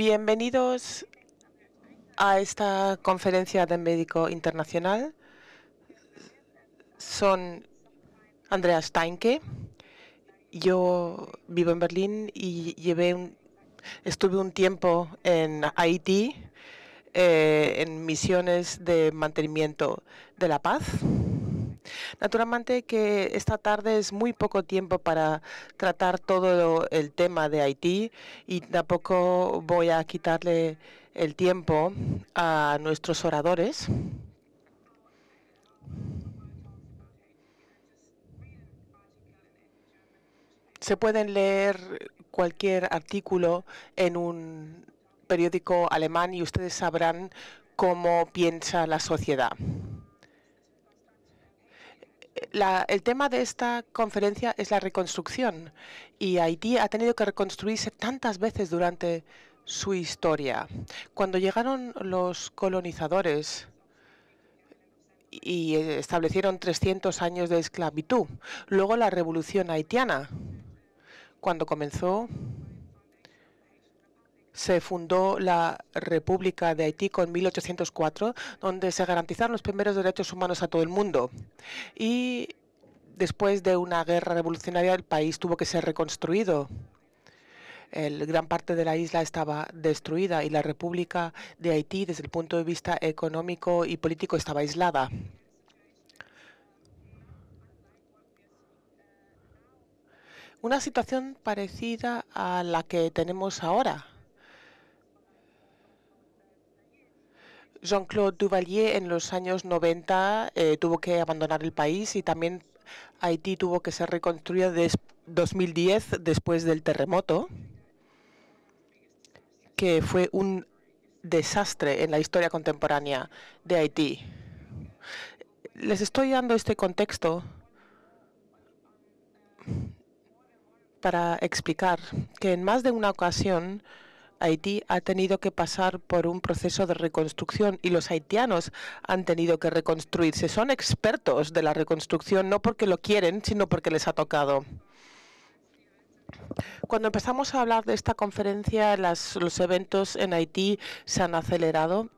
Bienvenidos a esta conferencia de médico internacional. Son Andrea Steinke. Yo vivo en Berlín y estuve un tiempo en Haití eh, en misiones de mantenimiento de la paz. Naturalmente que esta tarde es muy poco tiempo para tratar todo el tema de Haití y tampoco voy a quitarle el tiempo a nuestros oradores. Se pueden leer cualquier artículo en un periódico alemán y ustedes sabrán cómo piensa la sociedad el tema de esta conferencia es la reconstrucción y Haití ha tenido que reconstruirse tantas veces durante su historia. Cuando llegaron los colonizadores y eh, establecieron 300 años de esclavitud, luego la revolución haitiana, cuando comenzó se fundó la República de Haití con 1804, donde se garantizaron los primeros derechos humanos a todo el mundo. Y después de una guerra revolucionaria, el país tuvo que ser reconstruido. El, gran parte de la isla estaba destruida y la República de Haití, desde el punto de vista económico y político, estaba aislada. Una situación parecida a la que tenemos ahora. Jean-Claude Duvalier en los años 90 eh, tuvo que abandonar el país y también Haití tuvo que ser reconstruida en 2010 después del terremoto, que fue un desastre en la historia contemporánea de Haití. Les estoy dando este contexto para explicar que en más de una ocasión Haití ha tenido que pasar por un proceso de reconstrucción y los haitianos han tenido que reconstruirse. Son expertos de la reconstrucción, no porque lo quieren, sino porque les ha tocado. Cuando empezamos a hablar de esta conferencia, los eventos en Haití se han acelerado.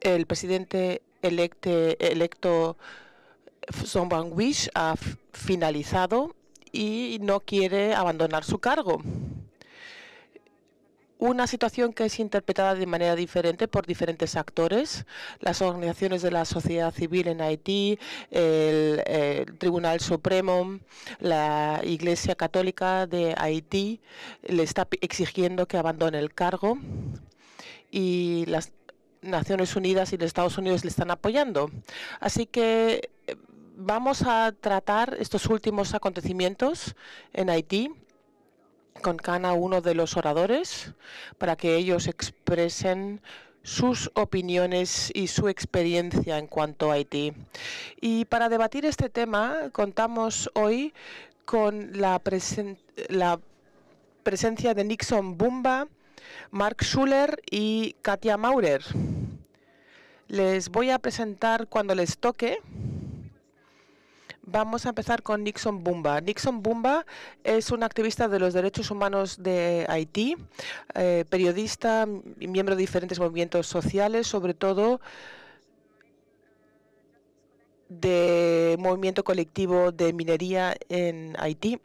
El presidente electe, electo Son Wish ha finalizado y no quiere abandonar su cargo una situación que es interpretada de manera diferente por diferentes actores, las organizaciones de la sociedad civil en Haití, el, Tribunal Supremo, la Iglesia Católica de Haití le está exigiendo que abandone el cargo y las Naciones Unidas y los Estados Unidos le están apoyando. Así que eh, vamos a tratar estos últimos acontecimientos en Haití con cada uno de los oradores para que ellos expresen sus opiniones y su experiencia en cuanto a Haití. Y para debatir este tema contamos hoy con la, la presencia de Nixon Bumba, Mark Schuller y Katia Maurer. Les voy a presentar cuando les toque. Vamos a empezar con Nixon Bumba. Nixon Bumba es un activista de los derechos humanos de Haití, eh, periodista, miembro de diferentes movimientos sociales, sobre todo de movimiento colectivo de minería en Haití.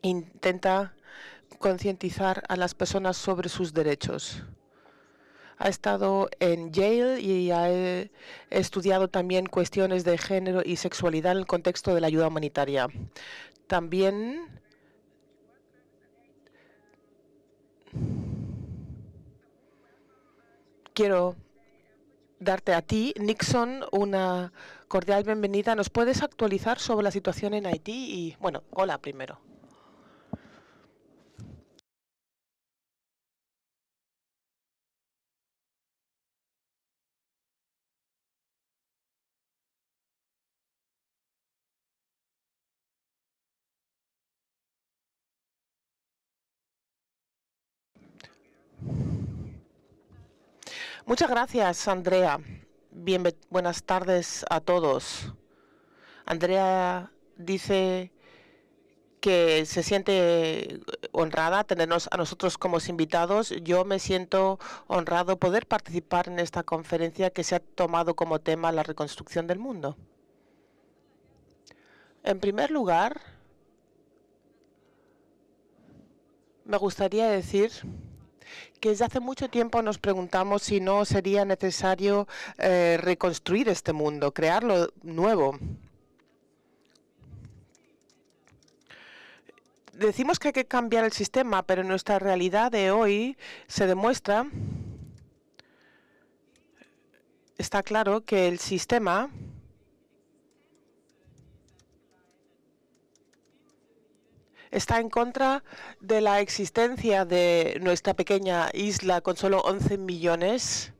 Intenta concientizar a las personas sobre sus derechos ha estado en Yale y ha eh, estudiado también cuestiones de género y sexualidad en el contexto de la ayuda humanitaria. También quiero darte a ti, Nixon, una cordial bienvenida. ¿Nos puedes actualizar sobre la situación en Haití? Y bueno, hola primero. Muchas gracias, Andrea. buenas tardes a todos. Andrea dice que se siente honrada tenernos a nosotros como invitados. Yo me siento honrado poder participar en esta conferencia que se ha tomado como tema la reconstrucción del mundo. En primer lugar, me gustaría decir que desde hace mucho tiempo nos preguntamos si no sería necesario eh, reconstruir este mundo, crearlo nuevo. Decimos que hay que cambiar el sistema, pero en nuestra realidad de hoy se demuestra, está claro que el sistema está en contra de la existencia de nuestra pequeña isla con solo 11 millones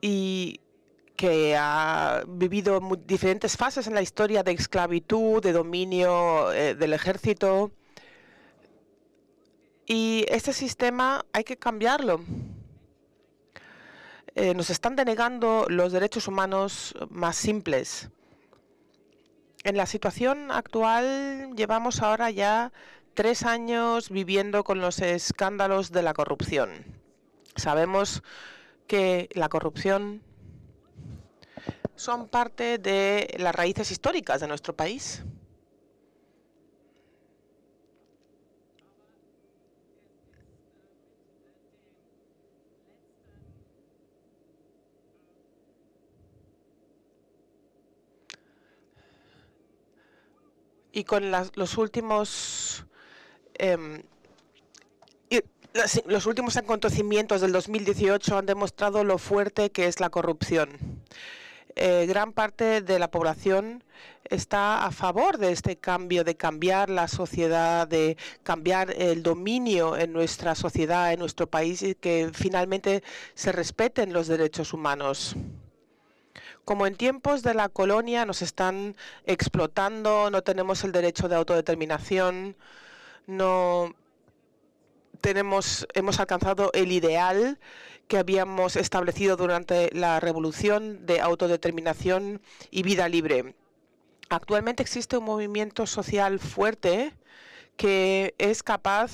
y que ha vivido diferentes fases en la historia de esclavitud, de dominio eh, del ejército. Y este sistema hay que cambiarlo. Eh, nos están denegando los derechos humanos más simples. En la situación actual llevamos ahora ya tres años viviendo con los escándalos de la corrupción. Sabemos que la corrupción son parte de las raíces históricas de nuestro país. y con los últimos em, los últimos acontecimientos del 2018 han demostrado lo fuerte que es la corrupción. Eh, gran parte de la población está a favor de este cambio, de cambiar la sociedad, de cambiar el dominio en nuestra sociedad, en nuestro país y que finalmente se respeten los derechos humanos como en tiempos de la colonia nos están explotando, no tenemos el derecho de autodeterminación, no tenemos, hemos alcanzado el ideal que habíamos establecido durante la revolución de autodeterminación y vida libre. Actualmente existe un movimiento social fuerte que es capaz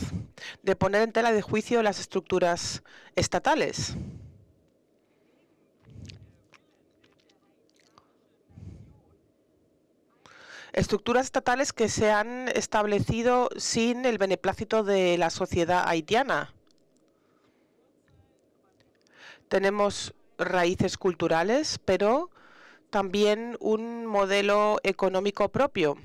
de poner en tela de juicio las estructuras estatales. estructuras estatales que se han establecido sin el beneplácito de la sociedad haitiana. Tenemos raíces culturales, pero también un modelo económico propio.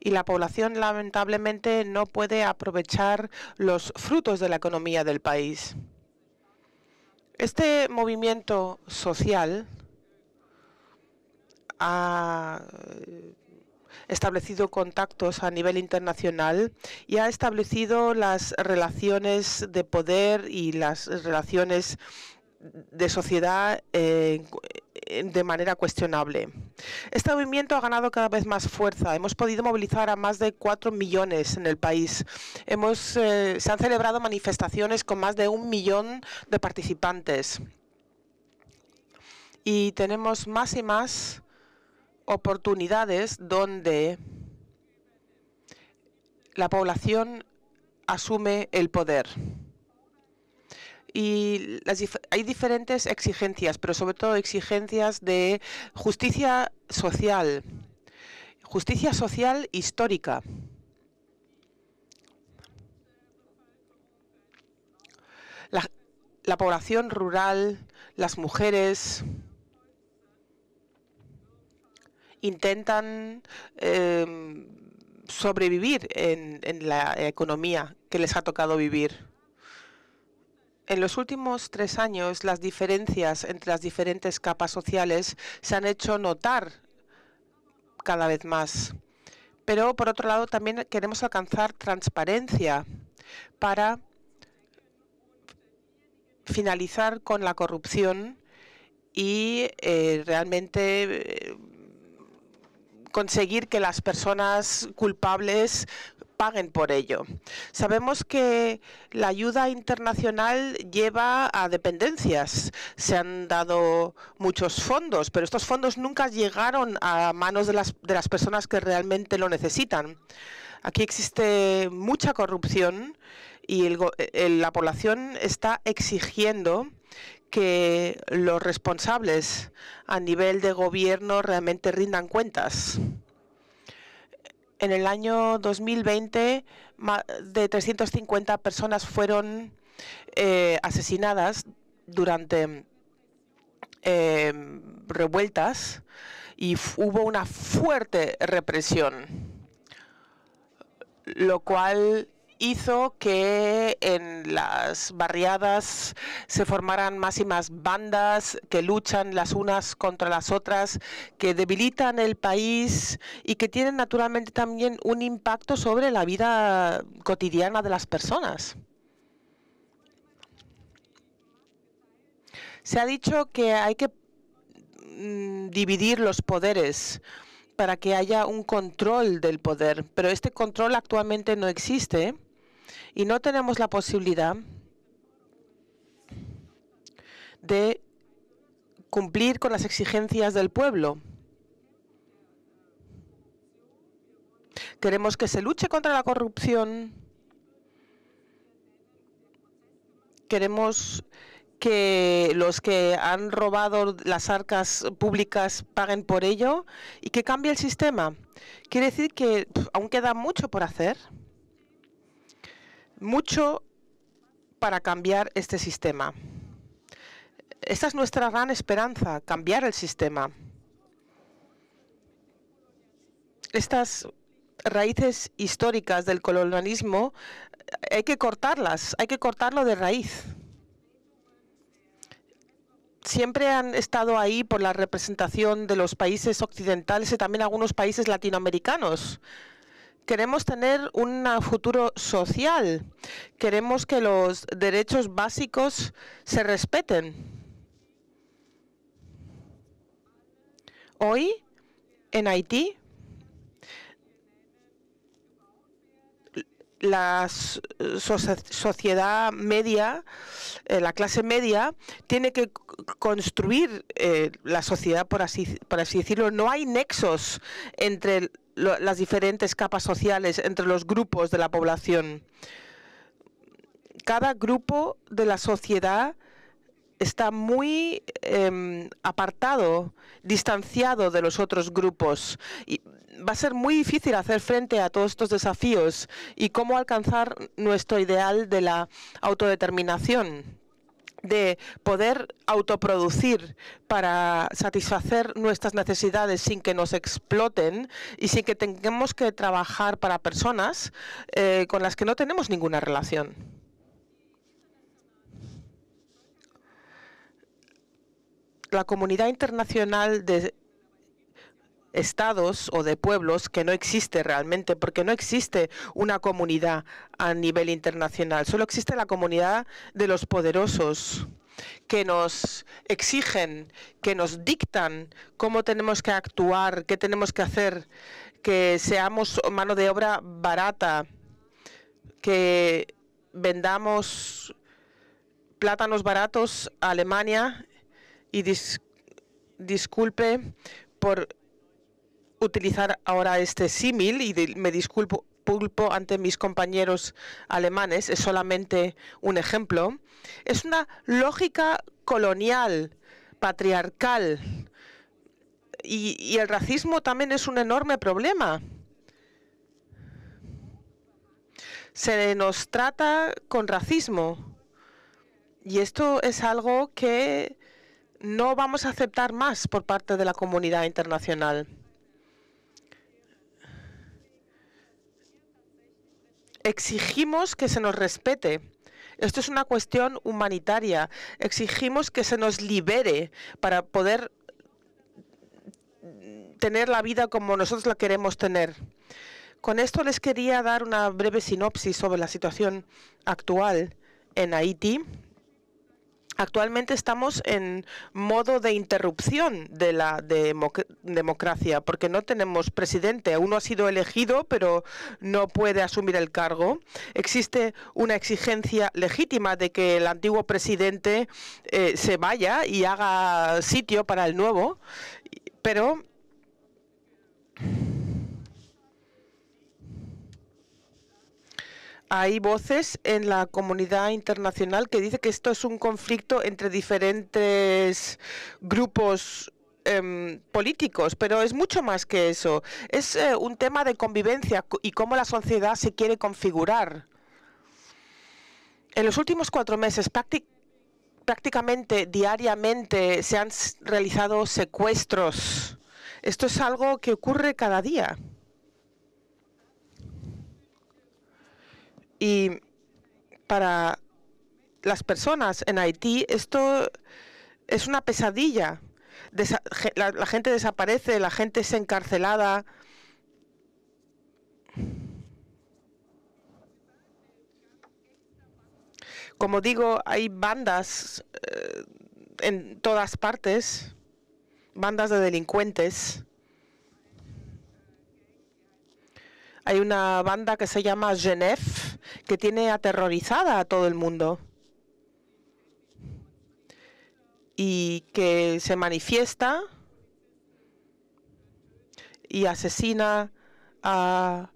Y la población lamentablemente no puede aprovechar los frutos de la economía del país. Este movimiento social ha establecido contactos a nivel internacional y ha establecido las relaciones de poder y las relaciones de sociedad eh, de manera cuestionable. Este movimiento ha ganado cada vez más fuerza. Hemos podido movilizar a más de 4 millones en el país. Hemos, eh, se han celebrado manifestaciones con más de un millón de participantes. Y tenemos más y más oportunidades donde la población asume el poder. Y hay diferentes exigencias, pero sobre todo exigencias de justicia social, justicia social histórica. la población rural, las mujeres, intentan em, sobrevivir en, la economía que les ha tocado vivir. En los últimos tres años, las diferencias entre las diferentes capas sociales se han hecho notar cada vez más. Pero, por otro lado, también queremos alcanzar transparencia para finalizar con la corrupción y eh, realmente eh, conseguir que las personas culpables paguen por ello. Sabemos que la ayuda internacional lleva a dependencias. Se han dado muchos fondos, pero estos fondos nunca llegaron a manos de las, personas que realmente lo necesitan. Aquí existe mucha corrupción y eh, la población está exigiendo que los responsables a nivel de gobierno realmente rindan cuentas. En el año 2020, más de 350 personas fueron eh, asesinadas durante em, revueltas y hubo una fuerte represión, lo cual hizo que en las barriadas se formaran más y más bandas que luchan las unas contra las otras, que debilitan el país y que tienen naturalmente también un impacto sobre la vida cotidiana de las personas. Se ha dicho que hay que mm, dividir los poderes para que haya un control del poder, pero este control actualmente no existe y no tenemos la posibilidad de cumplir con las exigencias del pueblo. Queremos que se luche contra la corrupción. Queremos que los que han robado las arcas públicas paguen por ello y que cambie el sistema. Quiere decir que aún queda mucho por hacer mucho para cambiar este sistema. Esta es nuestra gran esperanza, cambiar el sistema. Estas raíces históricas del colonialismo eh, hay que cortarlas, hay que cortarlo de raíz. Siempre han estado ahí por la representación de los países occidentales y también algunos países latinoamericanos queremos tener un futuro social, queremos que los derechos básicos se respeten. Hoy, en Haití, la sociedad media, eh, la clase media, tiene que construir eh, la sociedad, por así, por así decirlo. No hay nexos entre las diferentes capas sociales, entre los grupos de la población. Cada grupo de la sociedad está muy em, apartado, distanciado de los otros grupos. Y va a ser muy difícil hacer frente a todos estos desafíos y cómo alcanzar nuestro ideal de la autodeterminación de poder autoproducir para satisfacer nuestras necesidades sin que nos exploten y sin que tengamos que trabajar para personas eh, con las que no tenemos ninguna relación. La comunidad internacional de estados o de pueblos que no existe realmente, porque no existe una comunidad a nivel internacional, solo existe la comunidad de los poderosos que nos exigen, que nos dictan cómo tenemos que actuar, qué tenemos que hacer, que seamos mano de obra barata, que vendamos plátanos baratos a Alemania y disculpe por utilizar ahora este símil y me disculpo ante mis compañeros alemanes, es solamente un ejemplo, es una lógica colonial, patriarcal, y el racismo también es un enorme problema. Se nos trata con racismo, y esto es algo que no vamos a aceptar más por parte de la comunidad internacional. exigimos que se nos respete. Esto es una cuestión humanitaria. Exigimos que se nos libere para poder tener la vida como nosotros la queremos tener. Con esto les quería dar una breve sinopsis sobre la situación actual en Haití Actualmente estamos en modo de interrupción de la democracia porque no tenemos presidente. Uno ha sido elegido, pero no puede asumir el cargo. Existe una exigencia legítima de que el antiguo presidente eh, se vaya y haga sitio para el nuevo, pero hay voces en la comunidad internacional que dice que esto es un conflicto entre diferentes grupos em, políticos, pero es mucho más que eso. Es eh, un tema de convivencia y cómo la sociedad se quiere configurar. En los últimos cuatro meses, prácticamente diariamente se han realizado secuestros. Esto es algo que ocurre cada día. Y para las personas en Haití esto es una pesadilla. la, gente desaparece, la gente es encarcelada. Como digo, hay bandas eh, en todas partes, bandas de delincuentes Hay una banda que se llama Genève que tiene aterrorizada a todo el mundo y que se manifiesta y asesina a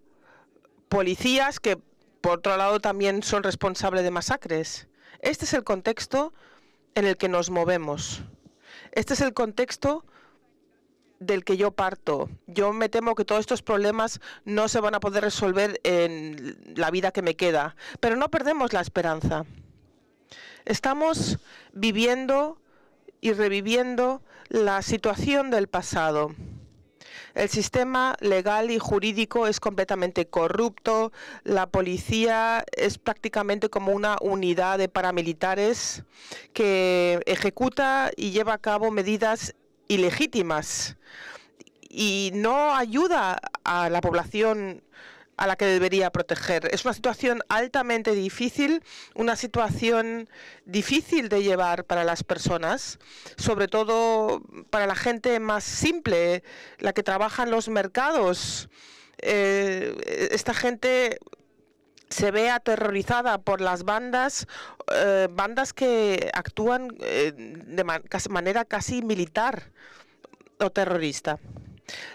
policías que, por otro lado, también son responsables de masacres. Este es el contexto en el que nos movemos. Este es el contexto del que yo parto. Yo me temo que todos estos problemas no se van a poder resolver en la vida que me queda, pero no perdemos la esperanza. Estamos viviendo y reviviendo la situación del pasado. El sistema legal y jurídico es completamente corrupto, la policía es prácticamente como una unidad de paramilitares que ejecuta y lleva a cabo medidas ilegítimas y no ayuda a la población a la que debería proteger. Es una situación altamente difícil, una situación difícil de llevar para las personas, sobre todo para la gente más simple, la que trabaja en los mercados. Eh, esta gente se ve aterrorizada por las bandas, eh, bandas que actúan eh, de manera casi militar o terrorista.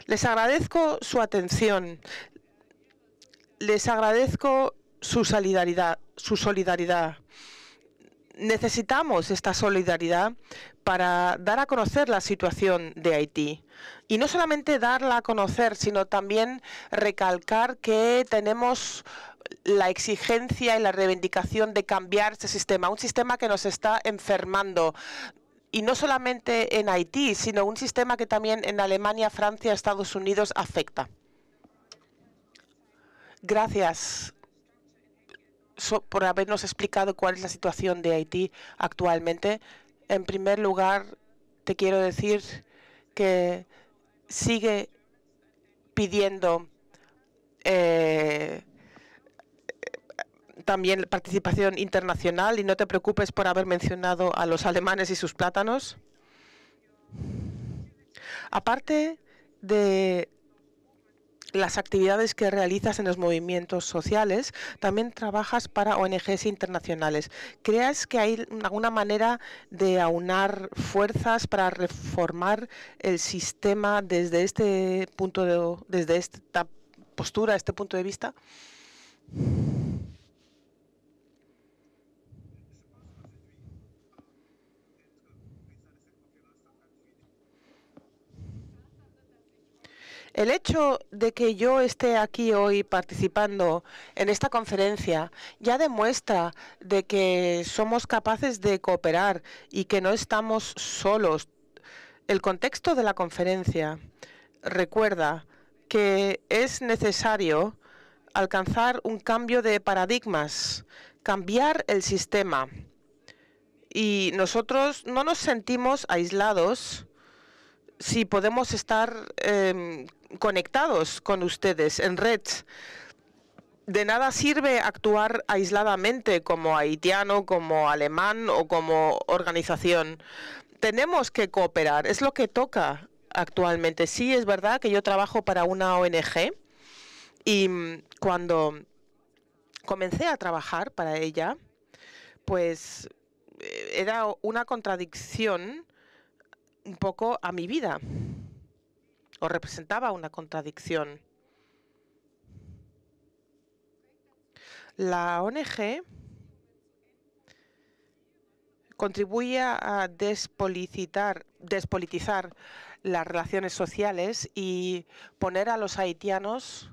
Les agradezco su atención, les agradezco su solidaridad, su solidaridad necesitamos esta solidaridad para dar a conocer la situación de Haití. Y no solamente darla a conocer, sino también recalcar que tenemos la exigencia y la reivindicación de cambiar ese sistema, un sistema que nos está enfermando. Y no solamente en Haití, sino un sistema que también en Alemania, Francia, Estados Unidos afecta. Gracias por habernos explicado cuál es la situación de Haití actualmente. En primer lugar, te quiero decir que sigue pidiendo eh, también participación internacional y no te preocupes por haber mencionado a los alemanes y sus plátanos. Aparte de las actividades que realizas en los movimientos sociales, también trabajas para ONGs internacionales. ¿Crees que hay alguna manera de aunar fuerzas para reformar el sistema desde este punto de, desde esta postura, este punto de vista? El hecho de que yo esté aquí hoy participando en esta conferencia ya demuestra de que somos capaces de cooperar y que no estamos solos. El contexto de la conferencia recuerda que es necesario alcanzar un cambio de paradigmas, cambiar el sistema. Y nosotros no nos sentimos aislados si podemos estar em, conectados con ustedes en red. De nada sirve actuar aisladamente como haitiano, como alemán o como organización. Tenemos que cooperar, es lo que toca actualmente. Sí, es verdad que yo trabajo para una ONG y mm, cuando comencé a trabajar para ella, pues eh, era una contradicción un poco a mi vida o representaba una contradicción. La ONG contribuía a despolitizar, despolitizar las relaciones sociales y poner a los haitianos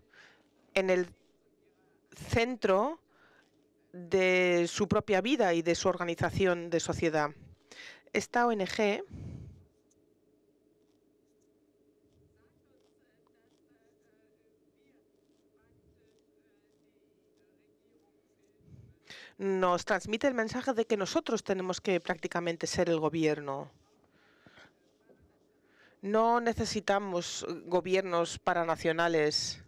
en el centro de su propia vida y de su organización de sociedad. Esta ONG nos transmite el mensaje de que nosotros tenemos que prácticamente ser el gobierno. No necesitamos eh, gobiernos paranacionales.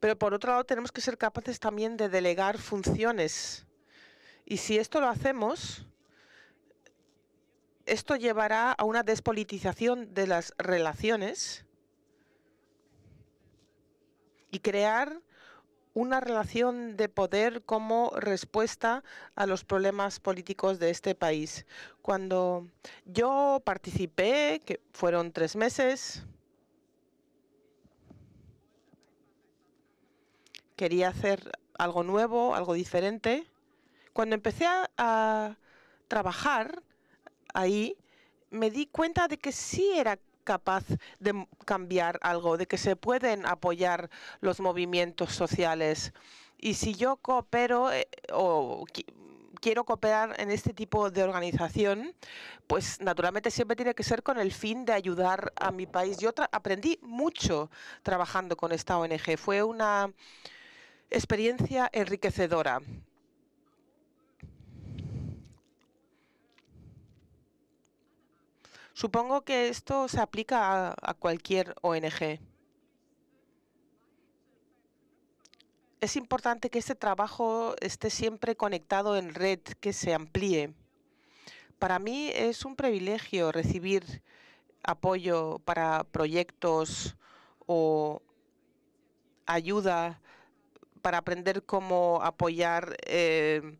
Pero por otro lado tenemos que ser capaces también de delegar funciones. Y si esto lo hacemos, esto llevará a una despolitización de las relaciones y crear una relación de poder como respuesta a los problemas políticos de este país. Cuando yo participé, que fueron tres meses, quería hacer algo nuevo, algo diferente. Cuando empecé a, trabajar, ahí me di cuenta de que sí era capaz de cambiar algo, de que se pueden apoyar los movimientos sociales. Y si yo coopero eh, o quiero cooperar en este tipo de organización, pues naturalmente siempre tiene que ser con el fin de ayudar a mi país. Yo aprendí mucho trabajando con esta ONG. Fue una experiencia enriquecedora. Supongo que esto se aplica a, cualquier ONG. Es importante que este trabajo esté siempre conectado en red, que se amplíe. Para mí es un privilegio recibir apoyo para proyectos o ayuda para aprender cómo apoyar eh,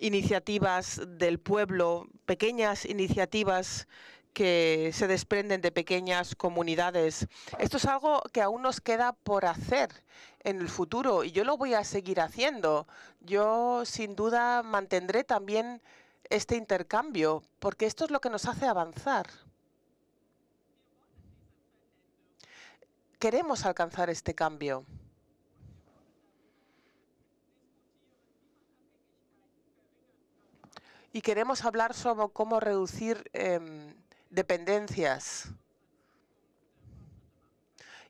iniciativas del pueblo, pequeñas iniciativas que se desprenden de pequeñas comunidades. Esto es algo que aún nos queda por hacer en el futuro y yo lo voy a seguir haciendo. Yo sin duda mantendré también este intercambio porque esto es lo que nos hace avanzar. Queremos alcanzar este cambio. y queremos hablar sobre cómo reducir em, dependencias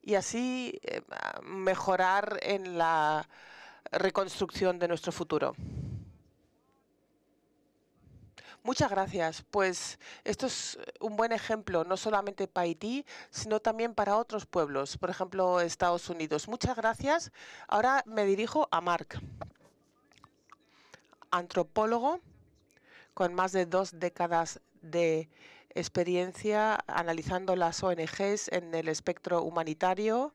y así eh, mejorar en la reconstrucción de nuestro futuro. Muchas gracias. Pues esto es un buen ejemplo, no solamente para Haití, sino también para otros pueblos, por ejemplo, Estados Unidos. Muchas gracias. Ahora me dirijo a Mark, antropólogo con más de dos décadas de experiencia analizando las ONGs en el espectro humanitario.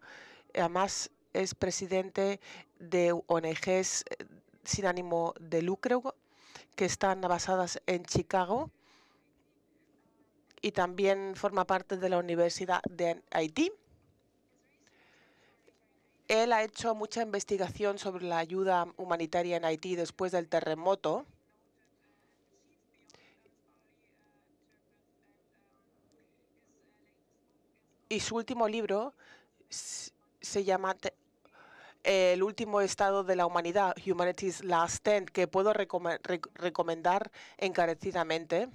Además, es presidente de ONGs eh, sin ánimo de lucro que están basadas en Chicago y también forma parte de la Universidad de Haití. Él ha hecho mucha investigación sobre la ayuda humanitaria en Haití después del terremoto Y su último libro se llama El último estado de la humanidad, Humanities Last Stand, que puedo recomendar encarecidamente,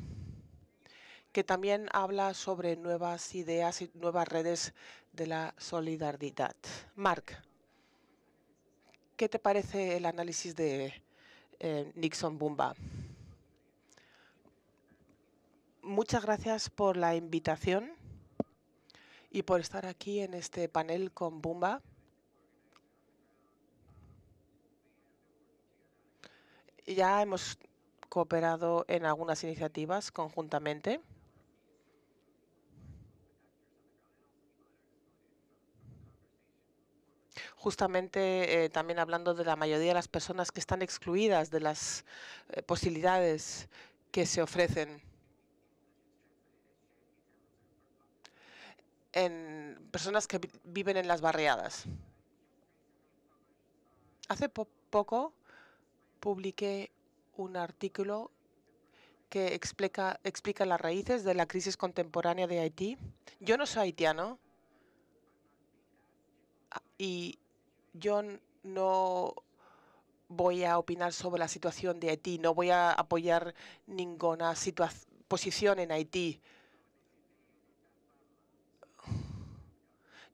que también habla sobre nuevas ideas y nuevas redes de la solidaridad. Mark, ¿qué te parece el análisis de eh, Nixon Bumba? Muchas gracias por la invitación y por estar aquí en este panel con Bumba. Ya hemos cooperado en algunas iniciativas conjuntamente. Justamente eh, también hablando de la mayoría de las personas que están excluidas de las eh, posibilidades que se ofrecen. en personas que viven en las barriadas. Hace poco publiqué un artículo que explica, explica las raíces de la crisis contemporánea de Haití. Yo no soy haitiano ah, y yo no voy a opinar sobre la situación de Haití, no voy a apoyar ninguna posición en Haití.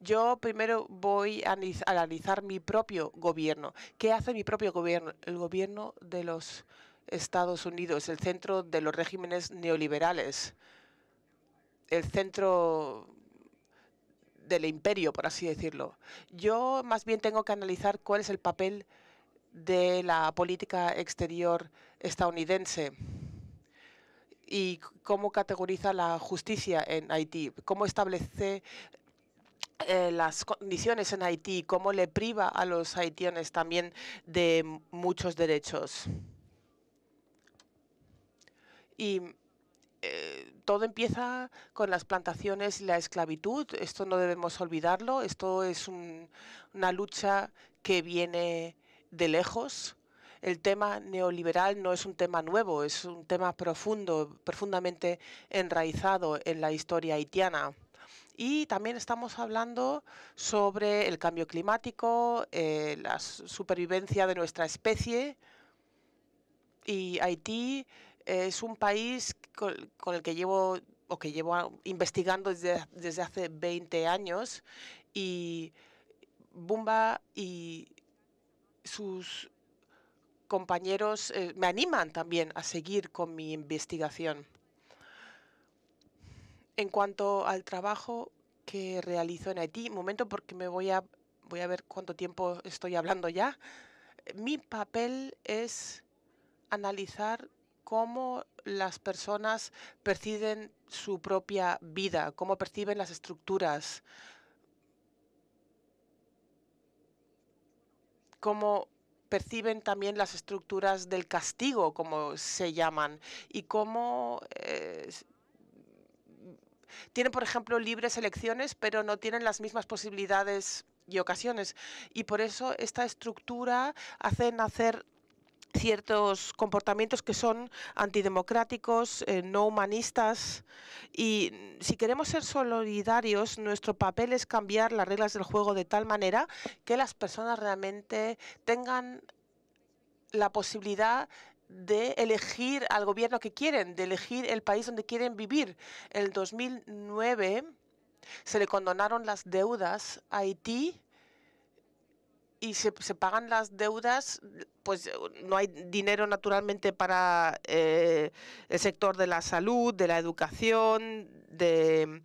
Yo primero voy a analizar mi propio gobierno. ¿Qué hace mi propio gobierno? El gobierno de los Estados Unidos, el centro de los regímenes neoliberales, el centro del imperio, por así decirlo. Yo más bien tengo que analizar cuál es el papel de la política exterior estadounidense y cómo categoriza la justicia en Haití, cómo establece eh, las condiciones en Haití cómo le priva a los haitianos también de muchos derechos. Y eh, todo empieza con las plantaciones y la esclavitud. Esto no debemos olvidarlo. Esto es una lucha que viene de lejos. El tema neoliberal no es un tema nuevo, es un tema profundo, profundamente enraizado en la historia haitiana. Y también estamos hablando sobre el cambio climático, eh, la supervivencia de nuestra especie. Y Haití es un país con, el que llevo o que llevo investigando desde, hace 20 años y Bumba y sus compañeros eh, me animan también a seguir con mi investigación en cuanto al trabajo que realizo en Haití, momento porque me voy a, voy a ver cuánto tiempo estoy hablando ya, mi papel es analizar cómo las personas perciben su propia vida, cómo perciben las estructuras, cómo perciben también las estructuras del castigo, como se llaman, y cómo eh, tienen, por ejemplo, libres elecciones, pero no tienen las mismas posibilidades y ocasiones. Y por eso esta estructura hace nacer ciertos comportamientos que son antidemocráticos, eh, no humanistas. Y si queremos ser solidarios, nuestro papel es cambiar las reglas del juego de tal manera que las personas realmente tengan la posibilidad de elegir al gobierno que quieren, de elegir el país donde quieren vivir. En el 2009 se le condonaron las deudas a Haití y se, se, pagan las deudas, pues eh, no hay dinero naturalmente para eh, el sector de la salud, de la educación, de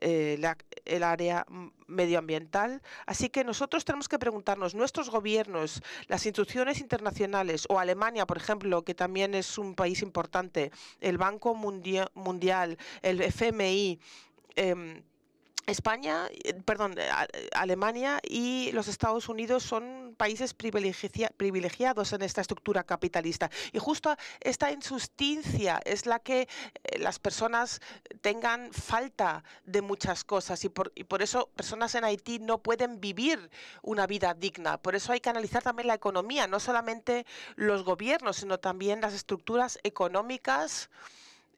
eh, el área medioambiental. Así que nosotros tenemos que preguntarnos, nuestros gobiernos, las instituciones internacionales o Alemania, por ejemplo, que también es un país importante, el Banco Mundial, el FMI, eh, em, España, eh, perdón, eh, eh, Alemania y los Estados Unidos son países privilegiados en esta estructura capitalista. Y justo esta insustancia es la que las personas tengan falta de muchas cosas y por, y por eso personas en Haití no pueden vivir una vida digna. Por eso hay que analizar también la economía, no solamente los gobiernos, sino también las estructuras económicas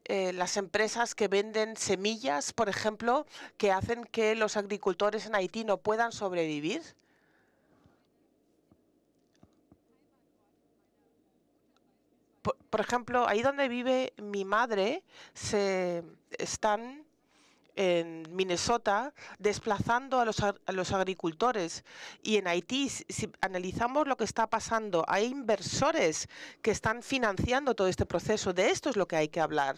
eh, las empresas que venden semillas, por ejemplo, que hacen que los agricultores en Haití no puedan sobrevivir? Por, ejemplo, ahí donde vive mi madre, se están en Minnesota desplazando a los, agricultores. Y en Haití, si analizamos lo que está pasando, hay inversores que están financiando todo este proceso. De esto es lo que hay que hablar.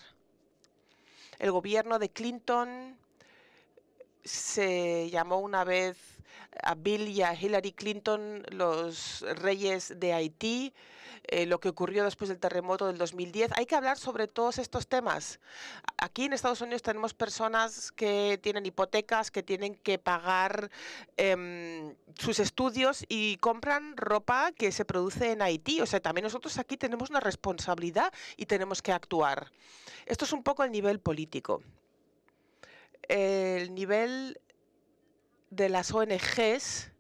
El gobierno de Clinton se llamó una vez a Bill y a Hillary Clinton los reyes de Haití, eh, lo que ocurrió después del terremoto del 2010. Hay que hablar sobre todos estos temas. Aquí en Estados Unidos tenemos personas que tienen hipotecas, que tienen que pagar em, sus estudios y compran ropa que se produce en Haití. O sea, también nosotros aquí tenemos una responsabilidad y tenemos que actuar. Esto es un poco el nivel político el nivel de las ONGs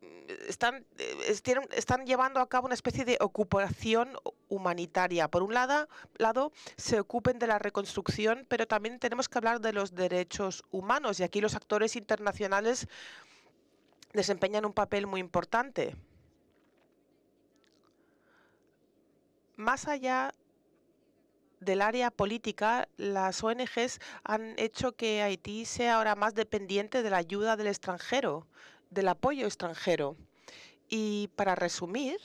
mm, están, eh, están llevando a cabo una especie de ocupación humanitaria. Por un lado, lado, se ocupen de la reconstrucción, pero también tenemos que hablar de los derechos humanos y aquí los actores internacionales desempeñan un papel muy importante. Más allá del área política, las ONGs han hecho que Haití sea ahora más dependiente de la ayuda del extranjero, del apoyo extranjero. Y para resumir,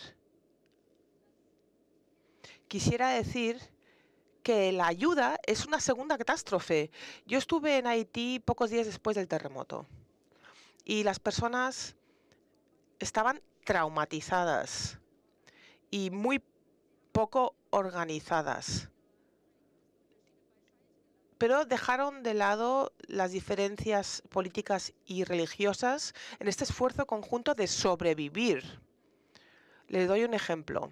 quisiera decir que la ayuda es una segunda catástrofe. Yo estuve en Haití pocos días después del terremoto y las personas estaban traumatizadas y muy poco organizadas pero dejaron de lado las diferencias políticas y religiosas en este esfuerzo conjunto de sobrevivir. Les doy un ejemplo.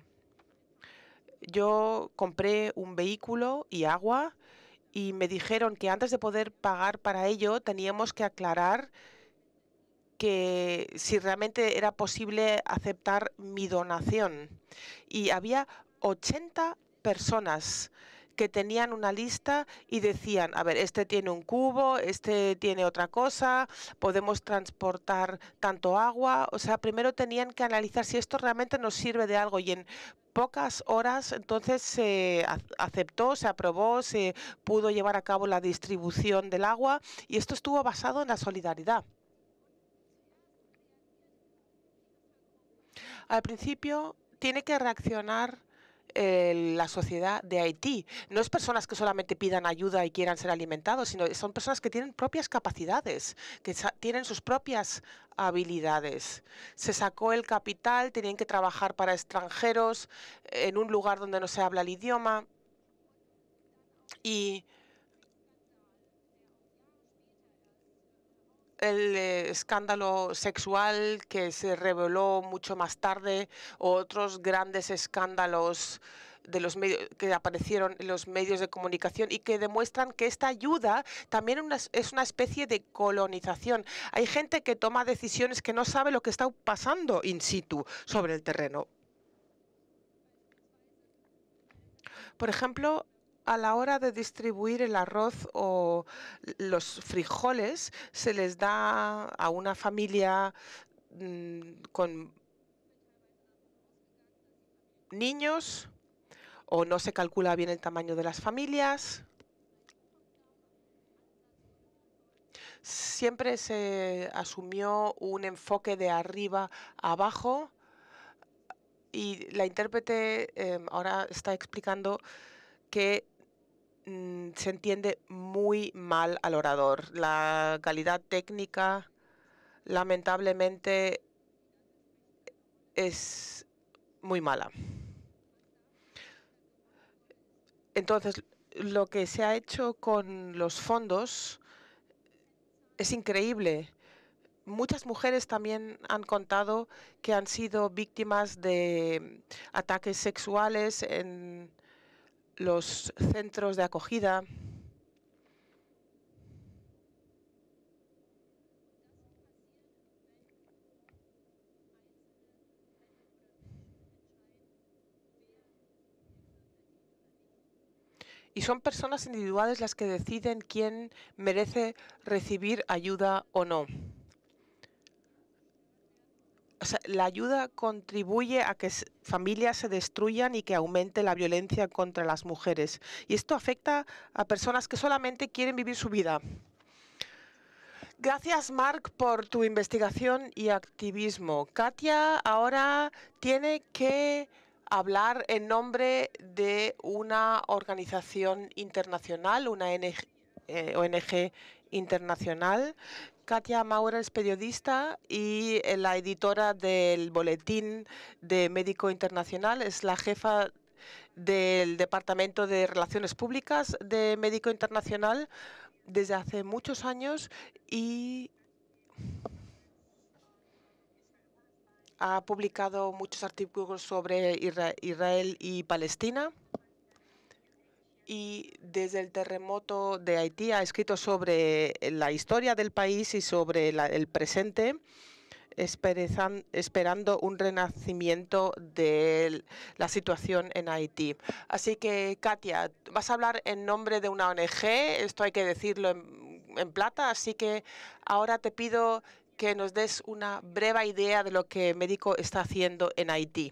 Yo compré un vehículo y agua y me dijeron que antes de poder pagar para ello teníamos que aclarar que si realmente era posible aceptar mi donación. Y había 80 personas que tenían una lista y decían, a ver, este tiene un cubo, este tiene otra cosa, podemos transportar tanto agua. O sea, primero tenían que analizar si esto realmente nos sirve de algo y en pocas horas entonces se aceptó, se aprobó, se pudo llevar a cabo la distribución del agua y esto estuvo basado en la solidaridad. Al principio tiene que reaccionar eh, la sociedad de Haití. No es personas que solamente pidan ayuda y quieran ser alimentados, sino son personas que tienen propias capacidades, que tienen sus propias habilidades. Se sacó el capital, tenían que trabajar para extranjeros en un lugar donde no se habla el idioma y el eh, escándalo sexual que se reveló mucho más tarde, o otros grandes escándalos de los medios que aparecieron en los medios de comunicación y que demuestran que esta ayuda también es una especie de colonización. Hay gente que toma decisiones que no sabe lo que está pasando in situ sobre el terreno. Por ejemplo, a la hora de distribuir el arroz o los frijoles se les da a una familia mm, con niños o no se calcula bien el tamaño de las familias. Siempre se asumió un enfoque de arriba abajo y la intérprete em, ahora está explicando que Mm, se entiende muy mal al orador. La calidad técnica, lamentablemente, es muy mala. Entonces, lo que se ha hecho con los fondos es increíble. Muchas mujeres también han contado que han sido víctimas de ataques sexuales en los centros de acogida. Y son personas individuales las que deciden quién merece recibir ayuda o no la ayuda contribuye a que familias se destruyan y que aumente la violencia contra las mujeres. Y esto afecta a personas que solamente quieren vivir su vida. Gracias, Mark, por tu investigación y activismo. Katia ahora tiene que hablar en nombre de una organización internacional, una ONG internacional. Eh, ONG internacional. Katia Maura es periodista y eh, la editora del Boletín de Médico Internacional. Es la jefa del Departamento de Relaciones Públicas de Médico Internacional desde hace muchos años y ha publicado muchos artículos sobre Israel y Palestina y desde el terremoto de Haití ha escrito sobre la historia del país y sobre el presente, esperando un renacimiento de la situación en Haití. Así que, Katia, vas a hablar en nombre de una ONG, esto hay que decirlo en, plata, así que ahora te pido que nos des una breve idea de lo que Médico está haciendo en Haití.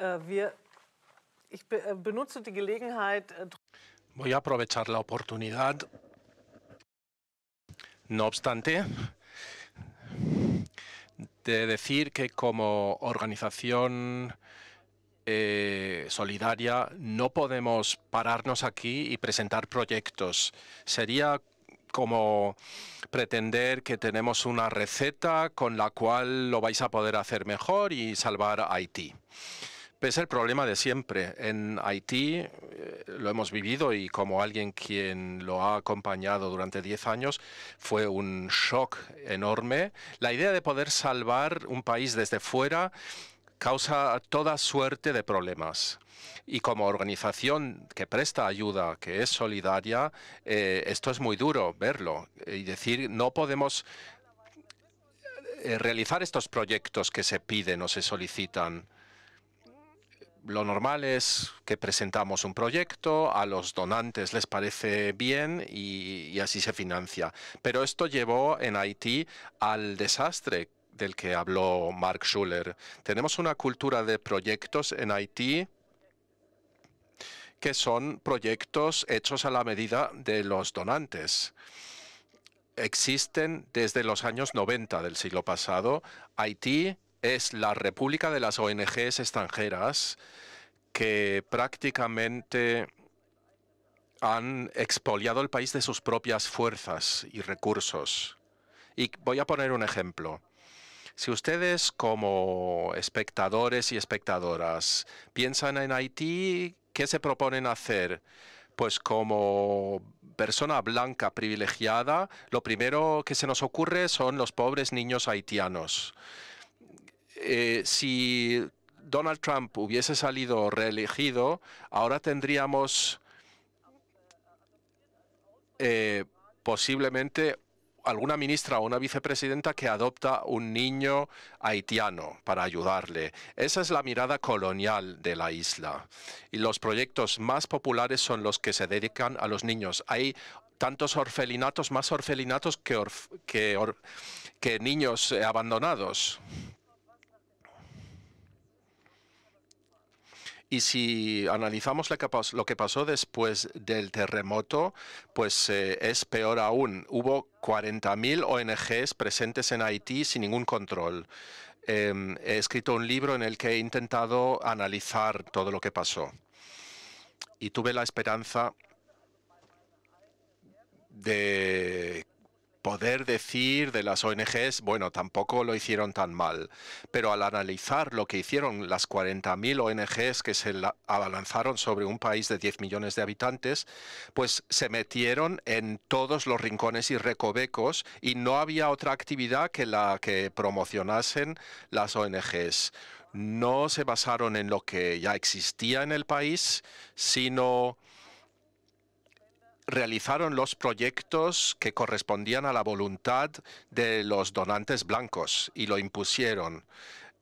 Eh, Äh, äh, Voy a aprovechar la oportunidad. No obstante, de decir que como organización eh, solidaria no podemos pararnos aquí y presentar proyectos. Sería como pretender que tenemos una receta con la cual lo vais a poder hacer mejor y salvar a Haití. Es el problema de siempre, en Haití eh, lo hemos vivido y como alguien quien lo ha acompañado durante 10 años, fue un shock enorme. La idea de poder salvar un país desde fuera causa toda suerte de problemas. Y como organización que presta ayuda, que es solidaria, eh, esto es muy duro verlo y decir, no podemos eh, realizar estos proyectos que se piden o se solicitan lo normal es que presentamos un proyecto, a los donantes les parece bien y, así se financia. Pero esto llevó en Haití al desastre del que habló Mark Schuller. Tenemos una cultura de proyectos en Haití que son proyectos hechos a la medida de los donantes. Existen desde los años 90 del siglo pasado. Haití es la República de las ONGs extranjeras que prácticamente han expoliado el país de sus propias fuerzas y recursos. Y voy a poner un ejemplo. Si ustedes como espectadores y espectadoras piensan en Haití, ¿qué se proponen hacer? Pues como persona blanca privilegiada, lo primero que se nos ocurre son los pobres niños haitianos. Eh, si Donald Trump hubiese salido reelegido, ahora tendríamos eh, posiblemente alguna ministra o una vicepresidenta que adopta un niño haitiano para ayudarle. Esa es la mirada colonial de la isla. Y los proyectos más populares son los que se dedican a los niños. Hay tantos orfelinatos, más orfelinatos que niños abandonados. Y si analizamos lo que pasó después del terremoto, pues eh, es peor aún. Hubo 40.000 ONGs presentes en Haití sin ningún control. Em, he escrito un libro en el que he intentado analizar todo lo que pasó. Y tuve la esperanza de poder decir de las ONGs, bueno, tampoco lo hicieron tan mal, pero al analizar lo que hicieron las 40.000 ONGs que se abalanzaron sobre un país de 10 millones de habitantes, pues se metieron en todos los rincones y recovecos y no había otra actividad que la que promocionasen las ONGs no se basaron en lo que ya existía en el país, sino realizaron los proyectos que correspondían a la voluntad de los donantes blancos y lo impusieron.